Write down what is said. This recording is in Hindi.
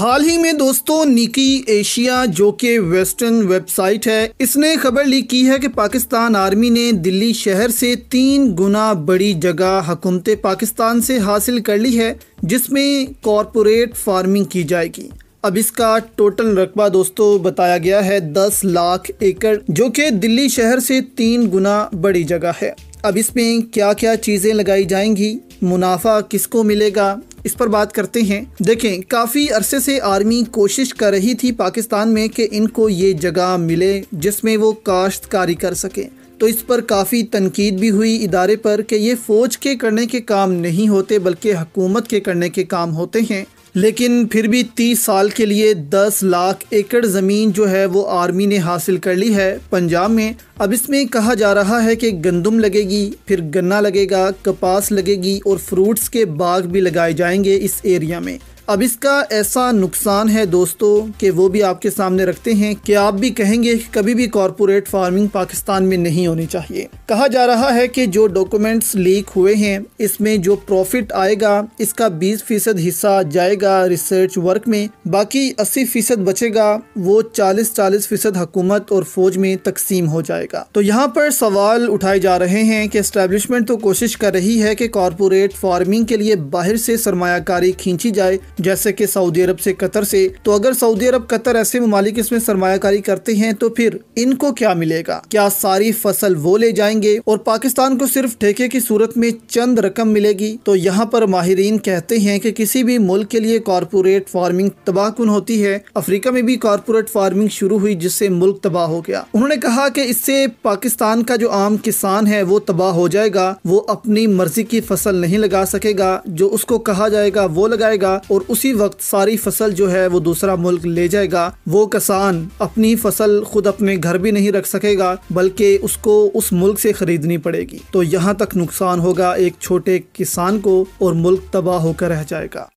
हाल ही में दोस्तों निकी एशिया जो कि वेस्टर्न वेबसाइट है इसने खबर ली की है कि पाकिस्तान आर्मी ने दिल्ली शहर से तीन गुना बड़ी जगह हकूमत पाकिस्तान से हासिल कर ली है जिसमें कॉरपोरेट फार्मिंग की जाएगी अब इसका टोटल रकबा दोस्तों बताया गया है दस लाख एकड़ जो कि दिल्ली शहर से तीन गुना बड़ी जगह है अब इसमें क्या क्या चीज़ें लगाई जाएंगी मुनाफा किसको मिलेगा इस पर बात करते हैं देखें काफ़ी अरसे से आर्मी कोशिश कर रही थी पाकिस्तान में कि इनको ये जगह मिले जिसमें वो काश्तकारी कर सकें तो इस पर काफ़ी तनकीद भी हुई इदारे पर कि ये फ़ौज के करने के काम नहीं होते बल्कि हकूमत के करने के काम होते हैं लेकिन फिर भी तीस साल के लिए दस लाख एकड़ ज़मीन जो है वो आर्मी ने हासिल कर ली है पंजाब में अब इसमें कहा जा रहा है कि गंदम लगेगी फिर गन्ना लगेगा कपास लगेगी और फ्रूट्स के बाग भी लगाए जाएंगे इस एरिया में अब इसका ऐसा नुकसान है दोस्तों कि वो भी आपके सामने रखते हैं कि आप भी कहेंगे कि कभी भी कॉरपोरेट फार्मिंग पाकिस्तान में नहीं होनी चाहिए कहा जा रहा है कि जो डॉक्यूमेंट्स लीक हुए हैं इसमें जो प्रॉफिट आएगा इसका 20 फीसद हिस्सा जाएगा रिसर्च वर्क में बाकी 80 फीसद बचेगा वो 40-40 फीसद हकूमत और फौज में तकसीम हो जाएगा तो यहाँ पर सवाल उठाए जा रहे हैं कि इस्टेब्लिशमेंट तो कोशिश कर रही है कि कॉरपोरेट फार्मिंग के लिए बाहर से सरमाकारी खींची जाए जैसे कि सऊदी अरब से कतर से तो अगर सऊदी अरब कतर ऐसे ममालिक इसमें सरमाकारी करते हैं तो फिर इनको क्या मिलेगा क्या सारी फसल वो ले जाएंगे और पाकिस्तान को सिर्फ ठेके की सूरत में चंद रकम मिलेगी तो यहाँ पर माहरीन कहते हैं कि किसी भी मुल्क के लिए कॉरपोरेट फार्मिंग तबाहकुन होती है अफ्रीका में भी कॉरपोरेट फार्मिंग शुरू हुई जिससे मुल्क तबाह हो गया उन्होंने कहा कि इससे पाकिस्तान का जो आम किसान है वो तबाह हो जाएगा वो अपनी मर्जी की फसल नहीं लगा सकेगा जो उसको कहा जाएगा वो लगाएगा और उसी वक्त सारी फसल जो है वो दूसरा मुल्क ले जाएगा वो किसान अपनी फसल खुद अपने घर भी नहीं रख सकेगा बल्कि उसको उस मुल्क से खरीदनी पड़ेगी तो यहाँ तक नुकसान होगा एक छोटे किसान को और मुल्क तबाह होकर रह जाएगा